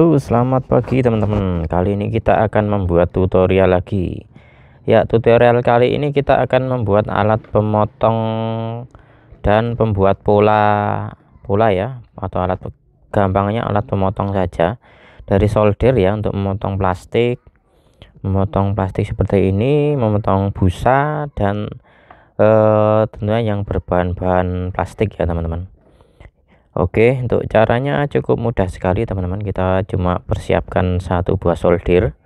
Halo selamat pagi teman-teman kali ini kita akan membuat tutorial lagi ya tutorial kali ini kita akan membuat alat pemotong dan pembuat pola pola ya atau alat gampangnya alat pemotong saja dari solder ya untuk memotong plastik memotong plastik seperti ini memotong busa dan eh, tentunya yang berbahan-bahan plastik ya teman-teman Oke untuk caranya cukup mudah sekali teman-teman kita cuma persiapkan satu buah solder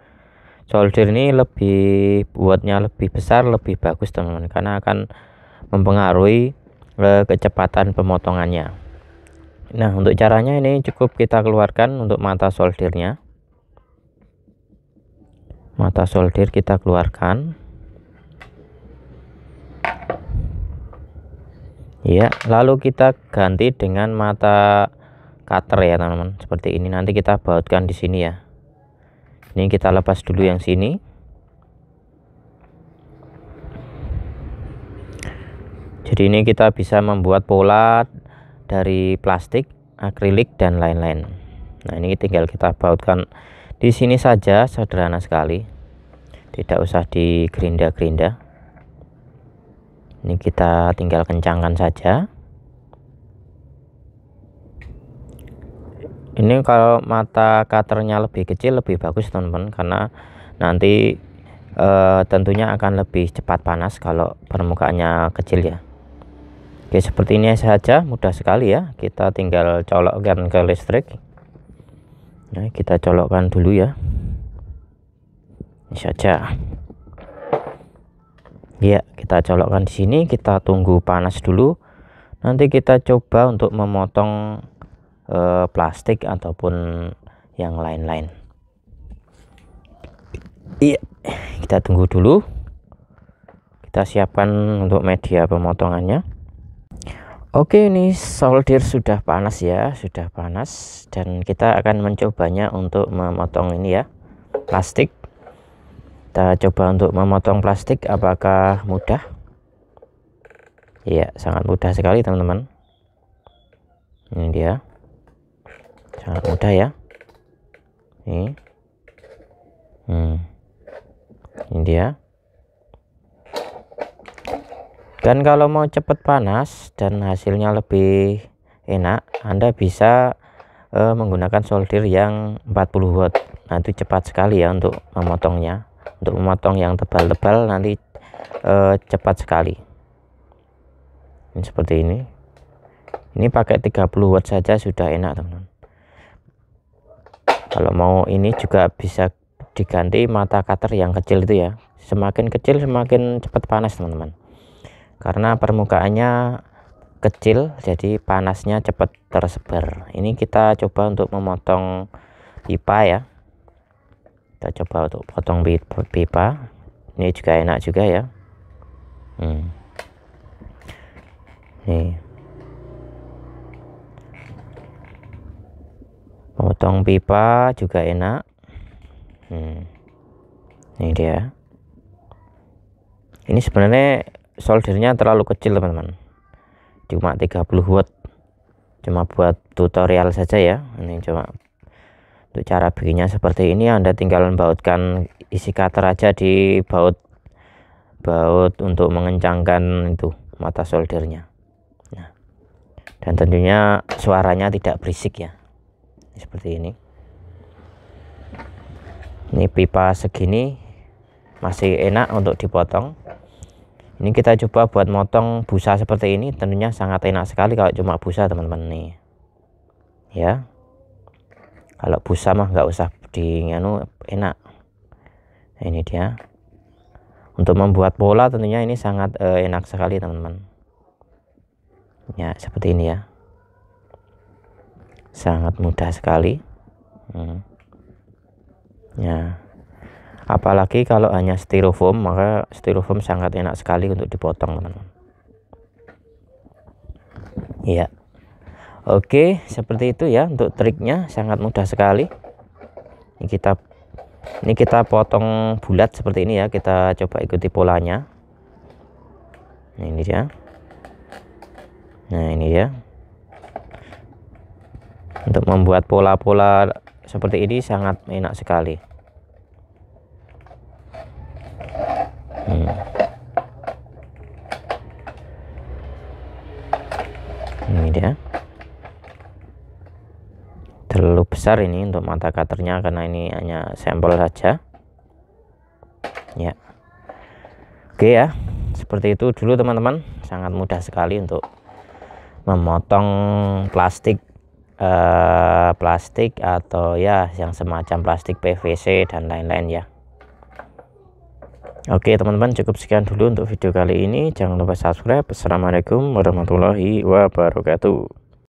solder ini lebih buatnya lebih besar lebih bagus teman-teman karena akan mempengaruhi eh, kecepatan pemotongannya Nah untuk caranya ini cukup kita keluarkan untuk mata soldernya mata solder kita keluarkan ya lalu kita ganti dengan mata cutter ya teman-teman seperti ini nanti kita bautkan di sini ya ini kita lepas dulu yang sini jadi ini kita bisa membuat pola dari plastik akrilik dan lain-lain nah ini tinggal kita bautkan di sini saja sederhana sekali tidak usah di gerinda-gerinda ini kita tinggal kencangkan saja ini kalau mata cutternya lebih kecil lebih bagus teman-teman karena nanti e, tentunya akan lebih cepat panas kalau permukaannya kecil ya Oke seperti ini saja mudah sekali ya kita tinggal colokkan ke listrik nah, kita colokkan dulu ya ini saja ya kita colokkan di sini kita tunggu panas dulu nanti kita coba untuk memotong eh, plastik ataupun yang lain-lain iya kita tunggu dulu kita siapkan untuk media pemotongannya Oke ini solder sudah panas ya sudah panas dan kita akan mencobanya untuk memotong ini ya plastik kita coba untuk memotong plastik apakah mudah Iya sangat mudah sekali teman-teman ini dia sangat mudah ya ini hmm. ini dia dan kalau mau cepat panas dan hasilnya lebih enak Anda bisa eh, menggunakan solder yang 40 watt Nanti cepat sekali ya untuk memotongnya untuk memotong yang tebal-tebal nanti eh, cepat sekali ini seperti ini ini pakai 30 watt saja sudah enak teman-teman kalau mau ini juga bisa diganti mata cutter yang kecil itu ya semakin kecil semakin cepat panas teman-teman karena permukaannya kecil jadi panasnya cepat tersebar ini kita coba untuk memotong pipa ya kita coba untuk potong pipa ini juga enak juga ya hmm. nih potong pipa juga enak hmm. ini dia ini sebenarnya soldernya terlalu kecil teman-teman cuma 30 watt cuma buat tutorial saja ya ini cuma untuk cara bikinnya seperti ini Anda tinggal membautkan isi cutter aja di baut baut untuk mengencangkan itu mata soldernya nah, dan tentunya suaranya tidak berisik ya seperti ini ini pipa segini masih enak untuk dipotong ini kita coba buat motong busa seperti ini tentunya sangat enak sekali kalau cuma busa teman-teman nih ya kalau busa mah nggak usah di anu enak ini dia untuk membuat pola tentunya ini sangat uh, enak sekali teman-teman ya seperti ini ya sangat mudah sekali hmm. ya apalagi kalau hanya styrofoam maka styrofoam sangat enak sekali untuk dipotong teman-teman iya -teman. Oke, seperti itu ya untuk triknya sangat mudah sekali. Ini kita ini kita potong bulat seperti ini ya. Kita coba ikuti polanya. Nah, ini dia. Nah, ini ya. Untuk membuat pola-pola seperti ini sangat enak sekali. Hmm. Ini dia terlalu besar ini untuk mata cutternya karena ini hanya sampel saja ya oke ya seperti itu dulu teman-teman sangat mudah sekali untuk memotong plastik eh, plastik atau ya yang semacam plastik PVC dan lain-lain ya Oke teman-teman cukup sekian dulu untuk video kali ini jangan lupa subscribe Assalamualaikum warahmatullahi wabarakatuh